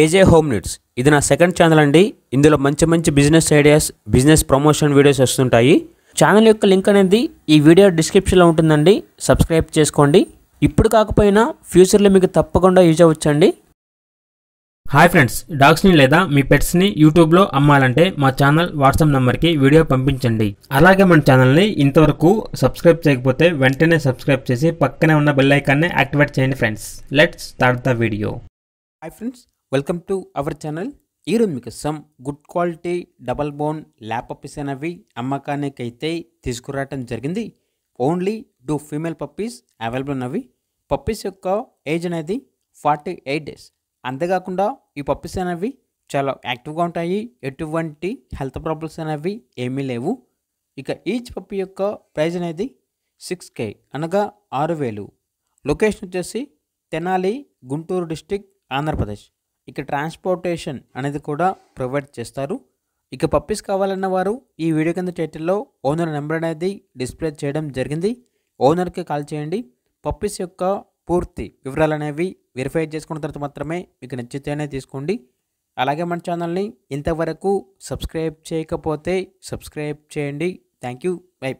ఏజే home needs ఇది నా second channel అండి ఇందులో మంచి మంచి business ideas business promotion videos వస్తుంటాయి ఛానల్ యొక్క లింక్ అనేది ఈ వీడియో డిస్క్రిప్షన్లో ఉంటుందండి సబ్స్క్రైబ్ చేసుకోండి ఇప్పుడు కాకపోయినా ఫ్యూచర్లో మీకు తప్పకుండా యూజ్ అవ్వచ్చండి హాయ్ ఫ్రెండ్స్ డాగ్స్ని లేదా మీ పెట్స్ని యూట్యూబ్లో అమ్మాలంటే మా ఛానల్ వాట్సాప్ నెంబర్కి వీడియో పంపించండి అలాగే మన ఛానల్ని ఇంతవరకు సబ్స్క్రైబ్ చేయకపోతే వెంటనే సబ్స్క్రైబ్ చేసి పక్కనే ఉన్న బెల్ ఐకాన్ని యాక్టివేట్ చేయండి friends let's start the video hi friends welcome to our channel ఈరోజు మీకోసం good quality double bone lab puppies అనేవి అమ్మకానికి అయితే తీసుకురావటం జరిగింది only two female puppies available ఉన్నవి పప్పీస్ యొక్క ఏజ్ అనేది ఫార్టీ ఎయిట్ డేస్ అంతేకాకుండా ఈ పప్పీస్ అనేవి చాలా యాక్టివ్గా ఉంటాయి ఎటువంటి హెల్త్ ప్రాబ్లమ్స్ అనేవి ఏమీ లేవు ఇక ఈచ్ పప్పీ యొక్క ప్రైజ్ అనేది సిక్స్ కే అనగా ఆరు వేలు లొకేషన్ వచ్చేసి తెనాలి గుంటూరు డిస్టిక్ ఆంధ్రప్రదేశ్ ఇక ట్రాన్స్పోర్టేషన్ అనేది కూడా ప్రొవైడ్ చేస్తారు ఇక పప్పీస్ కావాలన్న వారు ఈ వీడియో కింద టైటిల్లో ఓనర్ నెంబర్ అనేది డిస్ప్లే చేయడం జరిగింది ఓనర్కి కాల్ చేయండి పప్పీస్ యొక్క పూర్తి వివరాలు అనేవి వెరిఫై చేసుకున్న తర్వాత మాత్రమే మీకు నచ్చితేనే తీసుకోండి అలాగే మన ఛానల్ని ఇంతవరకు సబ్స్క్రైబ్ చేయకపోతే సబ్స్క్రైబ్ చేయండి థ్యాంక్ యూ బై